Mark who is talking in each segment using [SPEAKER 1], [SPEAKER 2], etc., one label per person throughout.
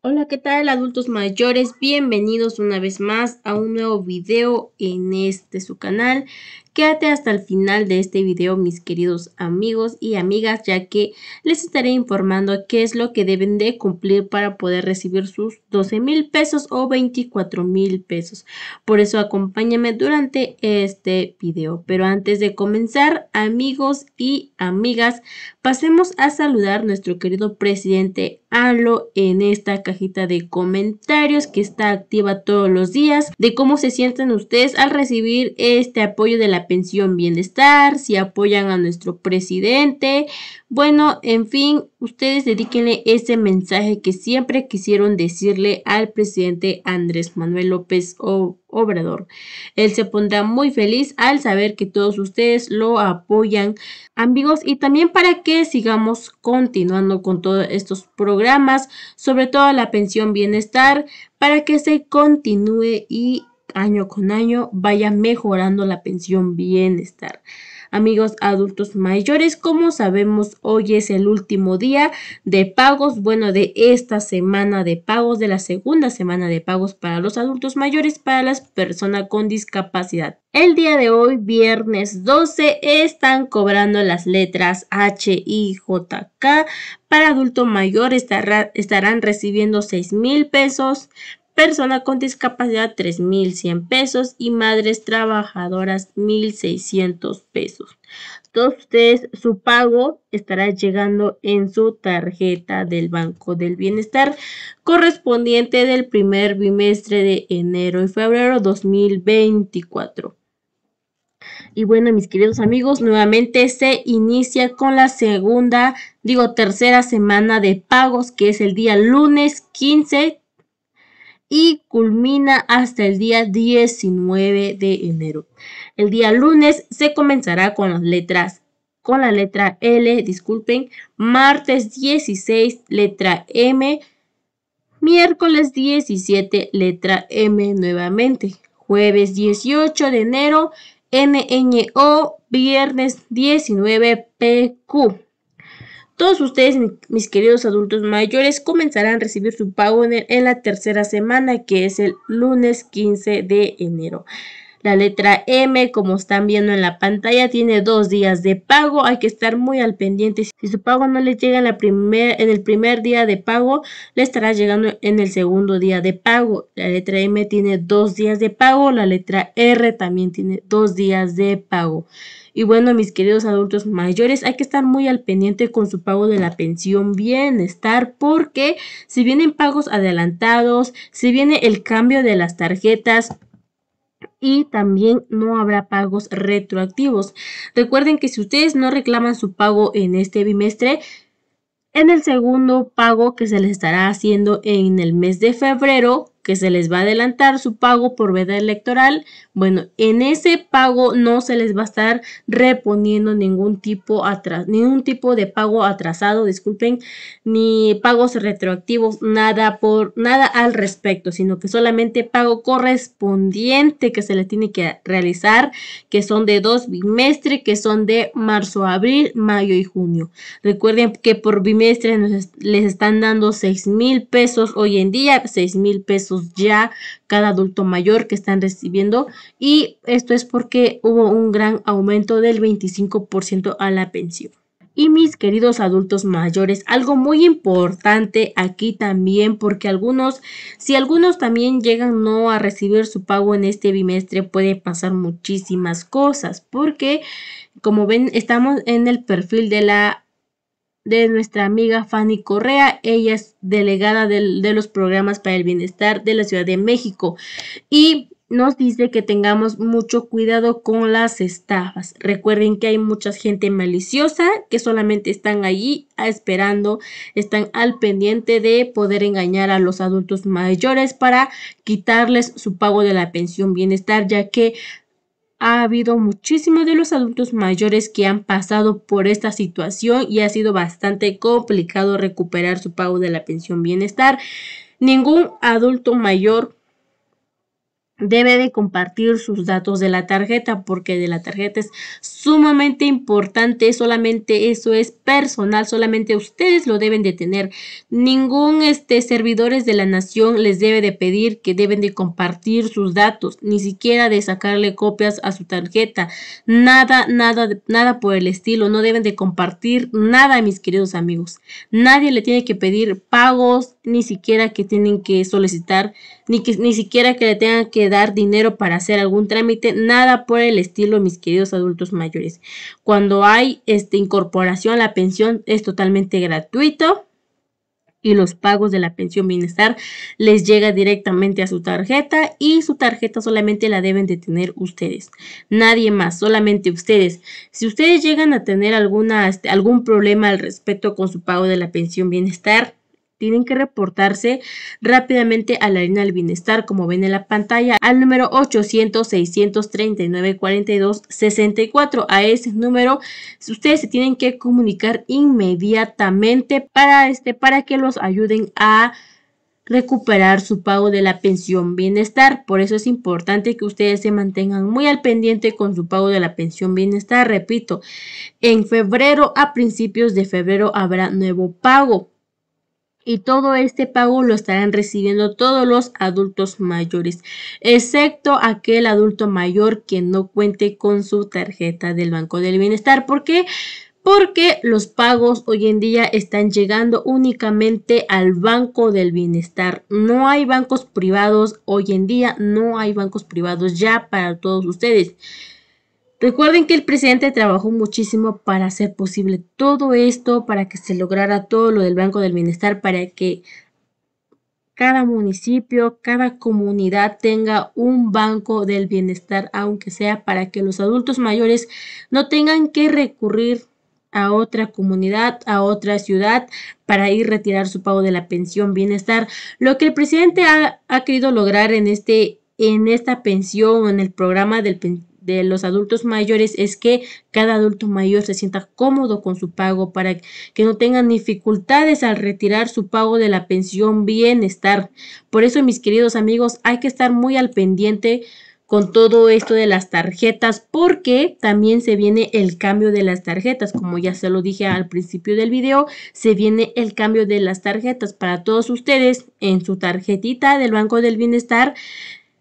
[SPEAKER 1] Hola, ¿qué tal adultos mayores? Bienvenidos una vez más a un nuevo video en este su canal. Quédate hasta el final de este video mis queridos amigos y amigas ya que les estaré informando qué es lo que deben de cumplir para poder recibir sus 12 mil pesos o 24 mil pesos. Por eso acompáñame durante este video. Pero antes de comenzar amigos y amigas Pasemos a saludar a nuestro querido presidente ALO en esta cajita de comentarios que está activa todos los días de cómo se sienten ustedes al recibir este apoyo de la pensión bienestar, si apoyan a nuestro presidente. Bueno, en fin, ustedes dedíquenle ese mensaje que siempre quisieron decirle al presidente Andrés Manuel López Obrador Obrador. Él se pondrá muy feliz al saber que todos ustedes lo apoyan, amigos, y también para que sigamos continuando con todos estos programas, sobre todo la pensión bienestar, para que se continúe y año con año vaya mejorando la pensión bienestar. Amigos adultos mayores, como sabemos, hoy es el último día de pagos, bueno, de esta semana de pagos, de la segunda semana de pagos para los adultos mayores, para las personas con discapacidad. El día de hoy, viernes 12, están cobrando las letras H y JK. Para adulto mayor estarán recibiendo 6 mil pesos persona con discapacidad 3.100 pesos y madres trabajadoras 1.600 pesos. Todos ustedes, su pago estará llegando en su tarjeta del Banco del Bienestar correspondiente del primer bimestre de enero y febrero 2024. Y bueno, mis queridos amigos, nuevamente se inicia con la segunda, digo, tercera semana de pagos, que es el día lunes 15 y culmina hasta el día 19 de enero. El día lunes se comenzará con las letras con la letra L, disculpen, martes 16 letra M, miércoles 17 letra M nuevamente, jueves 18 de enero NNO, viernes 19 PQ. Todos ustedes, mis queridos adultos mayores, comenzarán a recibir su pago en, la tercera semana, que es el lunes 15 de enero. La letra M, como están viendo en la pantalla, tiene dos días de pago. Hay que estar muy al pendiente. Si su pago no le llega en el primer día de pago, le estará llegando en el segundo día de pago. La letra M tiene dos días de pago. La letra R también tiene dos días de pago. Y bueno, mis queridos adultos mayores, hay que estar muy al pendiente con su pago de la pensión bienestar porque si vienen pagos adelantados, si viene el cambio de las tarjetas, y también no habrá pagos retroactivos. Recuerden que si ustedes no reclaman su pago en este bimestre, en el segundo pago que se les estará haciendo en el mes de febrero, que se les va a adelantar su pago por veda electoral, bueno, en ese pago no se les va a estar reponiendo ningún tipo, ningún tipo de pago atrasado, disculpen, ni pagos retroactivos, nada por nada al respecto, sino que solamente pago correspondiente que se le tiene que realizar, que son de dos bimestres, que son de marzo, abril, mayo y junio. Recuerden que por bimestre les están dando 6 mil pesos hoy en día, 6 mil pesos ya cada adulto mayor que están recibiendo y esto es porque hubo un gran aumento del 25% a la pensión. Y mis queridos adultos mayores, algo muy importante aquí también, porque algunos, si algunos también llegan no a recibir su pago en este bimestre, puede pasar muchísimas cosas, porque como ven, estamos en el perfil de la de nuestra amiga Fanny Correa. Ella es delegada de, los programas para el bienestar de la Ciudad de México. Y nos dice que tengamos mucho cuidado con las estafas. Recuerden que hay mucha gente maliciosa que solamente están allí esperando, están al pendiente de poder engañar a los adultos mayores para quitarles su pago de la pensión bienestar, ya que ha habido muchísimos de los adultos mayores que han pasado por esta situación y ha sido bastante complicado recuperar su pago de la pensión bienestar. Ningún adulto mayor debe de compartir sus datos de la tarjeta porque de la tarjeta es sumamente importante, solamente eso es personal, solamente ustedes lo deben de tener. Ningún este servidores de la nación les debe de pedir que deben de compartir sus datos, ni siquiera de sacarle copias a su tarjeta. Nada, nada, nada por el estilo, no deben de compartir nada, mis queridos amigos. Nadie le tiene que pedir pagos, ni siquiera que tienen que solicitar, ni que ni siquiera que le tengan que dar dinero para hacer algún trámite, nada por el estilo, mis queridos adultos mayores. Cuando hay esta incorporación, la pensión es totalmente gratuito y los pagos de la pensión bienestar les llega directamente a su tarjeta y su tarjeta solamente la deben de tener ustedes, nadie más, solamente ustedes. Si ustedes llegan a tener alguna, este, algún problema al respecto con su pago de la pensión bienestar, tienen que reportarse rápidamente a la línea del bienestar, como ven en la pantalla, al número 800-639-4264. A ese número ustedes se tienen que comunicar inmediatamente para, este, para que los ayuden a recuperar su pago de la pensión bienestar. Por eso es importante que ustedes se mantengan muy al pendiente con su pago de la pensión bienestar. Repito, en febrero, a principios de febrero habrá nuevo pago y todo este pago lo estarán recibiendo todos los adultos mayores, excepto aquel adulto mayor que no cuente con su tarjeta del Banco del Bienestar. ¿Por qué? Porque los pagos hoy en día están llegando únicamente al Banco del Bienestar. No hay bancos privados hoy en día, no hay bancos privados ya para todos ustedes. Recuerden que el presidente trabajó muchísimo para hacer posible todo esto, para que se lograra todo lo del Banco del Bienestar, para que cada municipio, cada comunidad tenga un banco del bienestar, aunque sea para que los adultos mayores no tengan que recurrir a otra comunidad, a otra ciudad, para ir a retirar su pago de la pensión bienestar. Lo que el presidente ha, querido lograr en, este, en esta pensión, en el programa del, de los adultos mayores es que cada adulto mayor se sienta cómodo con su pago para que no tengan dificultades al retirar su pago de la pensión bienestar. Por eso, mis queridos amigos, hay que estar muy al pendiente con todo esto de las tarjetas porque también se viene el cambio de las tarjetas como ya se lo dije al principio del video se viene el cambio de las tarjetas para todos ustedes en su tarjetita del banco del bienestar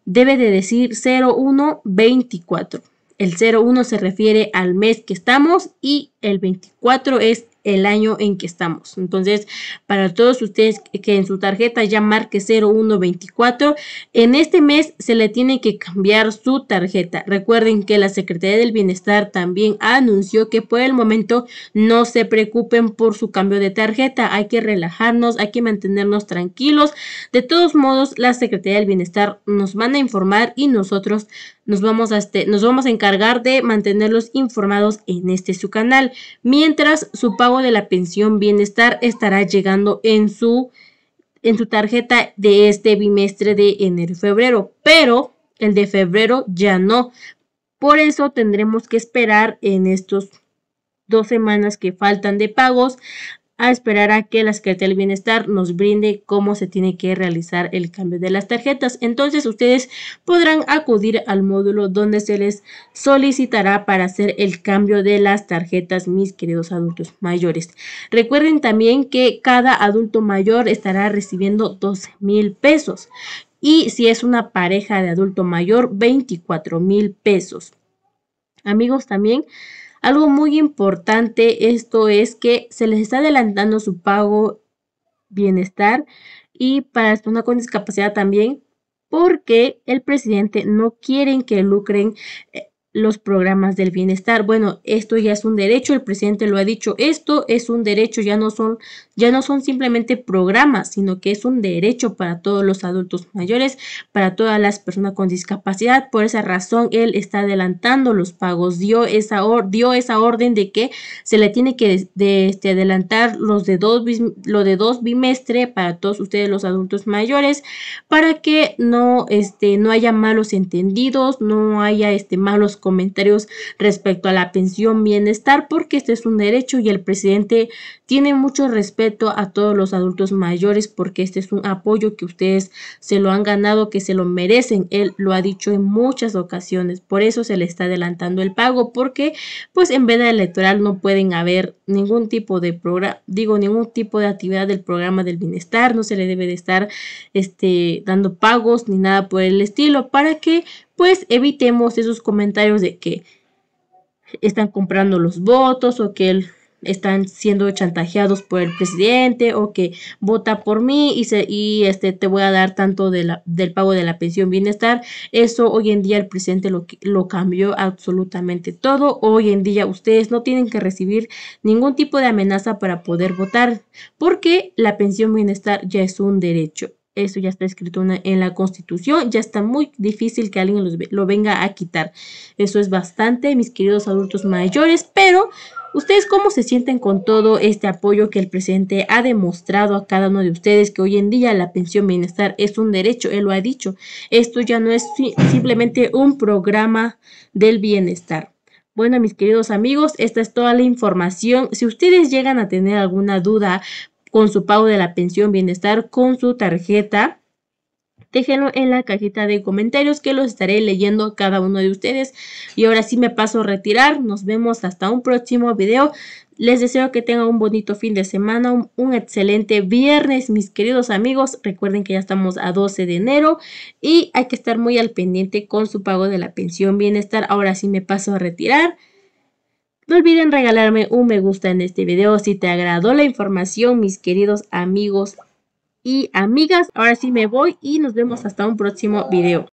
[SPEAKER 1] debe de decir 0124. El 01 se refiere al mes que estamos y el 24 es el año en que estamos. Entonces, para todos ustedes que en su tarjeta ya marque 0124, en este mes se le tiene que cambiar su tarjeta. Recuerden que la Secretaría del Bienestar también anunció que por el momento no se preocupen por su cambio de tarjeta. Hay que relajarnos, hay que mantenernos tranquilos. De todos modos, la Secretaría del Bienestar nos van a informar y nosotros nos vamos, a este, nos vamos a encargar de mantenerlos informados en este su canal, mientras su pago de la pensión bienestar estará llegando en su, en su tarjeta de este bimestre de enero y febrero, pero el de febrero ya no. Por eso tendremos que esperar en estos dos semanas que faltan de pagos a esperar a que la Secretaría del Bienestar nos brinde cómo se tiene que realizar el cambio de las tarjetas. Entonces ustedes podrán acudir al módulo donde se les solicitará para hacer el cambio de las tarjetas, mis queridos adultos mayores. Recuerden también que cada adulto mayor estará recibiendo 12 mil pesos y si es una pareja de adulto mayor, 24 mil pesos. Amigos, también algo muy importante esto es que se les está adelantando su pago bienestar y para las personas con discapacidad también porque el presidente no quiere que lucren eh, los programas del bienestar. Bueno, esto ya es un derecho, el presidente lo ha dicho, esto es un derecho, ya no son, ya no son simplemente programas, sino que es un derecho para todos los adultos mayores, para todas las personas con discapacidad. Por esa razón, él está adelantando los pagos, dio esa, dio esa orden de que se le tiene que este, adelantar los de dos, lo de dos bimestre para todos ustedes los adultos mayores, para que no, este, no haya malos entendidos, no haya este, malos comentarios respecto a la pensión bienestar porque este es un derecho y el presidente tiene mucho respeto a todos los adultos mayores porque este es un apoyo que ustedes se lo han ganado, que se lo merecen. Él lo ha dicho en muchas ocasiones. Por eso se le está adelantando el pago porque pues en veda electoral no pueden haber ningún tipo de programa, digo, ningún tipo de actividad del programa del bienestar. No se le debe de estar este, dando pagos ni nada por el estilo para que pues evitemos esos comentarios de que están comprando los votos o que están siendo chantajeados por el presidente o que vota por mí y, se, y este, te voy a dar tanto del pago de la pensión bienestar. Eso hoy en día el presidente lo cambió absolutamente todo. Hoy en día ustedes no tienen que recibir ningún tipo de amenaza para poder votar porque la pensión bienestar ya es un derecho. Eso ya está escrito en la Constitución. Ya está muy difícil que alguien lo venga a quitar. Eso es bastante, mis queridos adultos mayores. Pero, ¿ustedes cómo se sienten con todo este apoyo que el presidente ha demostrado a cada uno de ustedes? Que hoy en día la pensión bienestar es un derecho, él lo ha dicho. Esto ya no es simplemente un programa del bienestar. Bueno, mis queridos amigos, esta es toda la información. Si ustedes llegan a tener alguna duda, con su pago de la pensión bienestar, con su tarjeta. Déjenlo en la cajita de comentarios que los estaré leyendo cada uno de ustedes. Y ahora sí me paso a retirar. Nos vemos hasta un próximo video. Les deseo que tengan un bonito fin de semana, un, excelente viernes, mis queridos amigos. Recuerden que ya estamos a 12 de enero y hay que estar muy al pendiente con su pago de la pensión bienestar. Ahora sí me paso a retirar. No olviden regalarme un me gusta en este video si te agradó la información, mis queridos amigos y amigas. Ahora sí me voy y nos vemos hasta un próximo video.